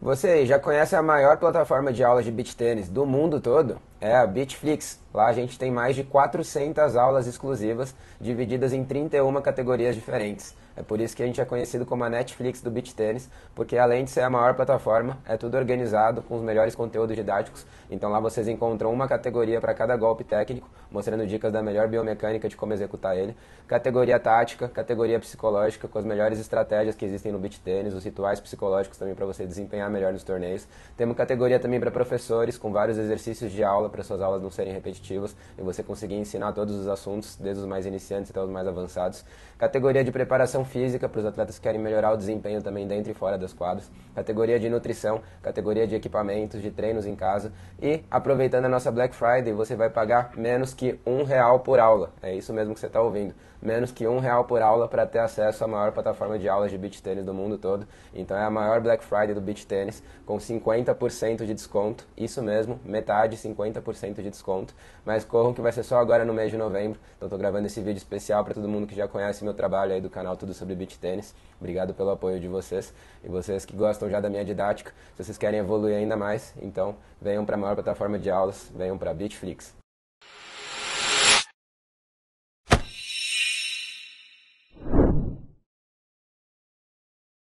Você já conhece a maior plataforma de aulas de beach tênis do mundo todo? É a Beachflix. Lá a gente tem mais de 400 aulas exclusivas, divididas em 31 categorias diferentes. É por isso que a gente é conhecido como a Netflix do beach tênis, porque além de ser a maior plataforma, é tudo organizado com os melhores conteúdos didáticos. Então lá vocês encontram uma categoria para cada golpe técnico, mostrando dicas da melhor biomecânica de como executar ele, categoria tática, categoria psicológica, com as melhores estratégias que existem no beach tênis, os rituais psicológicos também para você desempenhar melhor nos torneios. temos categoria também para professores, com vários exercícios de aula para suas aulas não serem repetitivas e você conseguir ensinar todos os assuntos, desde os mais iniciantes até os mais avançados. Categoria de preparação física para os atletas que querem melhorar o desempenho também dentro e fora das quadras. Categoria de nutrição, categoria de equipamentos, de treinos em casa. E aproveitando a nossa Black Friday, você vai pagar menos que um real por aula. É isso mesmo que você está ouvindo. Menos que um real por aula para ter acesso à maior plataforma de aulas de beach tênis do mundo todo. Então é a maior Black Friday do beach tênis tênis com 50% de desconto. Isso mesmo, metade, 50% de desconto. Mas corram que vai ser só agora no mês de novembro. Então estou gravando esse vídeo especial para todo mundo que já conhece meu trabalho aí do canal Tudo Sobre Beach Tênis. Obrigado pelo apoio de vocês e vocês que gostam já da minha didática. Se vocês querem evoluir ainda mais, então venham para a maior plataforma de aulas, venham para Beachflix.